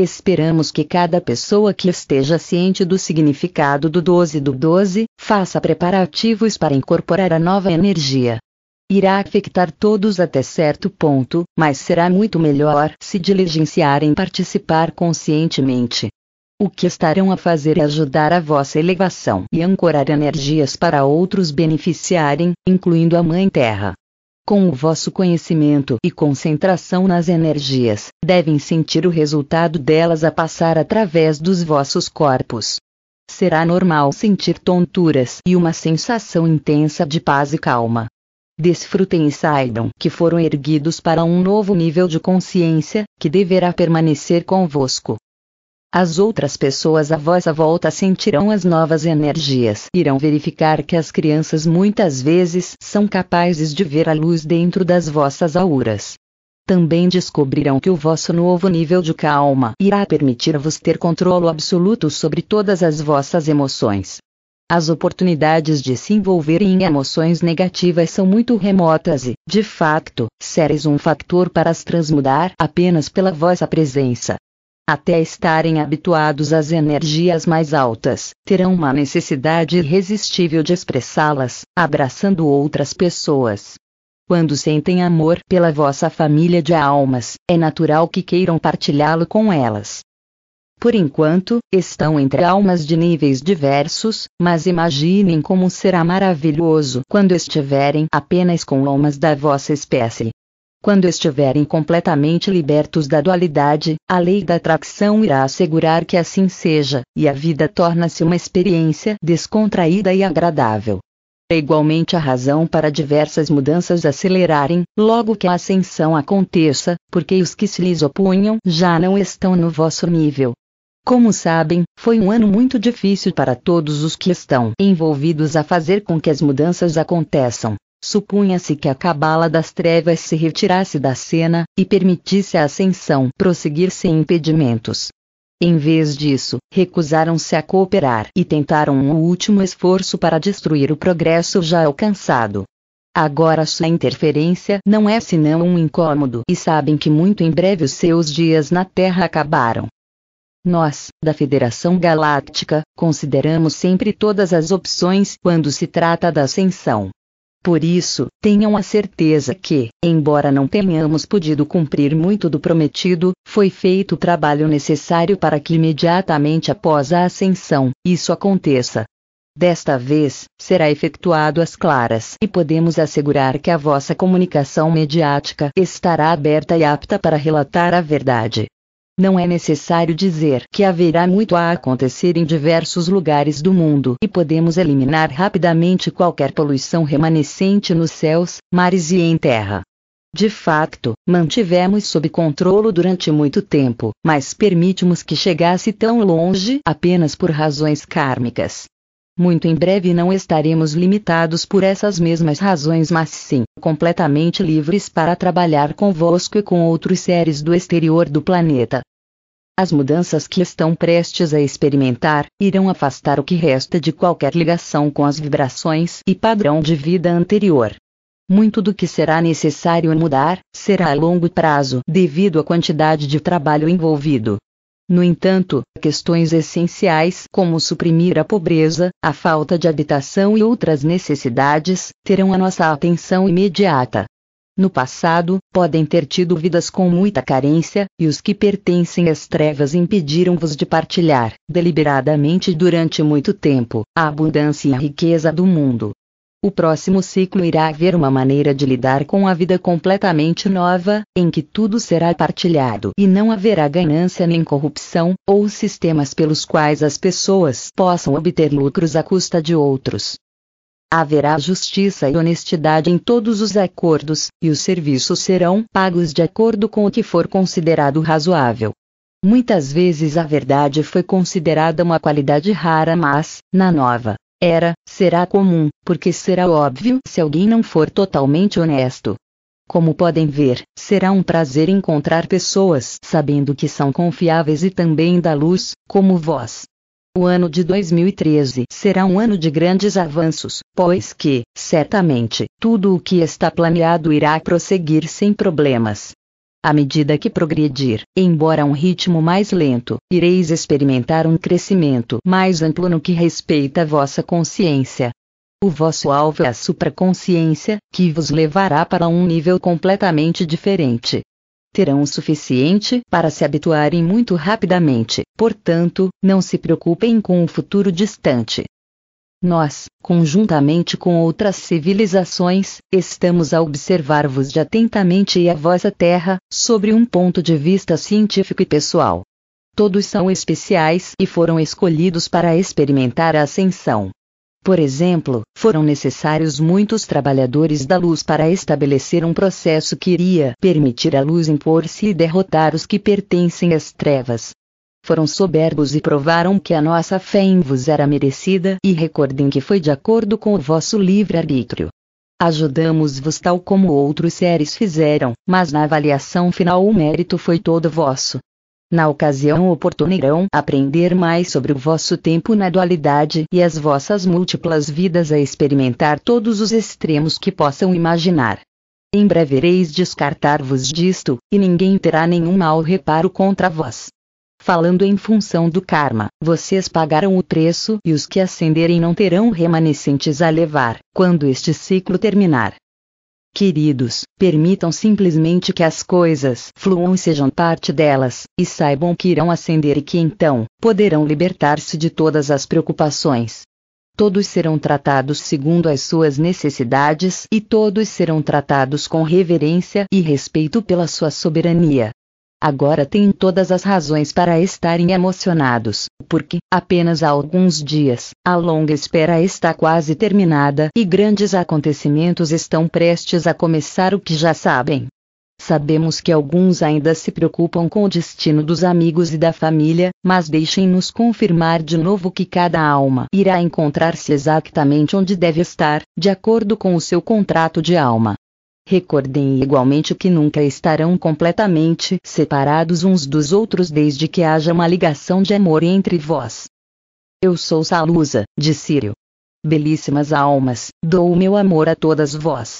Esperamos que cada pessoa que esteja ciente do significado do 12 do 12 faça preparativos para incorporar a nova energia. Irá afetar todos até certo ponto, mas será muito melhor se diligenciarem participar conscientemente. O que estarão a fazer é ajudar a vossa elevação e ancorar energias para outros beneficiarem, incluindo a Mãe Terra com o vosso conhecimento e concentração nas energias, devem sentir o resultado delas a passar através dos vossos corpos. Será normal sentir tonturas e uma sensação intensa de paz e calma. Desfrutem e saibam que foram erguidos para um novo nível de consciência, que deverá permanecer convosco. As outras pessoas à vossa volta sentirão as novas energias, irão verificar que as crianças muitas vezes são capazes de ver a luz dentro das vossas auras. Também descobrirão que o vosso novo nível de calma irá permitir-vos ter controlo absoluto sobre todas as vossas emoções. As oportunidades de se envolver em emoções negativas são muito remotas e, de fato, sereis um fator para as transmudar apenas pela vossa presença até estarem habituados às energias mais altas, terão uma necessidade irresistível de expressá-las, abraçando outras pessoas. Quando sentem amor pela vossa família de almas, é natural que queiram partilhá-lo com elas. Por enquanto, estão entre almas de níveis diversos, mas imaginem como será maravilhoso quando estiverem apenas com almas da vossa espécie. Quando estiverem completamente libertos da dualidade, a lei da atração irá assegurar que assim seja, e a vida torna-se uma experiência descontraída e agradável. É igualmente a razão para diversas mudanças acelerarem, logo que a ascensão aconteça, porque os que se lhes opunham já não estão no vosso nível. Como sabem, foi um ano muito difícil para todos os que estão envolvidos a fazer com que as mudanças aconteçam. Supunha-se que a cabala das trevas se retirasse da cena e permitisse a ascensão prosseguir sem impedimentos. Em vez disso, recusaram-se a cooperar e tentaram um último esforço para destruir o progresso já alcançado. Agora sua interferência não é senão um incômodo e sabem que muito em breve os seus dias na Terra acabaram. Nós, da Federação Galáctica, consideramos sempre todas as opções quando se trata da ascensão. Por isso, tenham a certeza que, embora não tenhamos podido cumprir muito do prometido, foi feito o trabalho necessário para que imediatamente após a ascensão, isso aconteça. Desta vez, será efetuado às claras e podemos assegurar que a vossa comunicação mediática estará aberta e apta para relatar a verdade. Não é necessário dizer que haverá muito a acontecer em diversos lugares do mundo e podemos eliminar rapidamente qualquer poluição remanescente nos céus, mares e em terra. De facto, mantivemos sob controle durante muito tempo, mas permitimos que chegasse tão longe apenas por razões kármicas. Muito em breve não estaremos limitados por essas mesmas razões, mas sim completamente livres para trabalhar convosco e com outros seres do exterior do planeta. As mudanças que estão prestes a experimentar irão afastar o que resta de qualquer ligação com as vibrações e padrão de vida anterior. Muito do que será necessário mudar será a longo prazo devido à quantidade de trabalho envolvido. No entanto, questões essenciais como suprimir a pobreza, a falta de habitação e outras necessidades terão a nossa atenção imediata no passado, podem ter tido vidas com muita carência, e os que pertencem às trevas impediram-vos de partilhar, deliberadamente durante muito tempo, a abundância e a riqueza do mundo. O próximo ciclo irá haver uma maneira de lidar com a vida completamente nova, em que tudo será partilhado e não haverá ganância nem corrupção, ou sistemas pelos quais as pessoas possam obter lucros à custa de outros. Haverá justiça e honestidade em todos os acordos, e os serviços serão pagos de acordo com o que for considerado razoável. Muitas vezes a verdade foi considerada uma qualidade rara, mas, na nova era, será comum, porque será óbvio se alguém não for totalmente honesto. Como podem ver, será um prazer encontrar pessoas sabendo que são confiáveis e também da luz, como vós. O ano de 2013 será um ano de grandes avanços, pois que, certamente, tudo o que está planeado irá prosseguir sem problemas. À medida que progredir, embora a um ritmo mais lento, ireis experimentar um crescimento mais amplo no que respeita à vossa consciência. O vosso alvo é a supraconsciência, que vos levará para um nível completamente diferente, terão o suficiente para se habituarem muito rapidamente, portanto, não se preocupem com o futuro distante. Nós, conjuntamente com outras civilizações, estamos a observar-vos atentamente e a vossa terra, sobre um ponto de vista científico e pessoal. Todos são especiais e foram escolhidos para experimentar a ascensão. Por exemplo, foram necessários muitos trabalhadores da luz para estabelecer um processo que iria permitir à luz impor-se e derrotar os que pertencem às trevas. Foram soberbos e provaram que a nossa fé em vos era merecida, e recordem que foi de acordo com o vosso livre-arbítrio. Ajudamos-vos tal como outros seres fizeram, mas na avaliação final o mérito foi todo vosso na ocasião oportuna irão aprender mais sobre o vosso tempo na dualidade e as vossas múltiplas vidas a experimentar todos os extremos que possam imaginar. Em breve ireis descartar-vos disto, e ninguém terá nenhum mau reparo contra vós. Falando em função do karma, vocês pagaram o preço e os que ascenderem não terão remanescentes a levar, quando este ciclo terminar. Queridos, permitam simplesmente que as coisas fluam e sejam parte delas, e saibam que irão ascender e que então poderão libertar-se de todas as preocupações. Todos serão tratados segundo as suas necessidades e todos serão tratados com reverência e respeito pela sua soberania. Agora têm todas as razões para estarem emocionados, porque, apenas há alguns dias, a longa espera está quase terminada e grandes acontecimentos estão prestes a começar o que já sabem. Sabemos que alguns ainda se preocupam com o destino dos amigos e da família, mas deixem-nos confirmar de novo que cada alma irá encontrar-se exatamente onde deve estar, de acordo com o seu contrato de alma. Recordem igualmente que nunca estarão completamente separados uns dos outros desde que haja uma ligação de amor entre vós. Eu sou Salusa, de Sírio. Belíssimas almas, dou o meu amor a todas vós.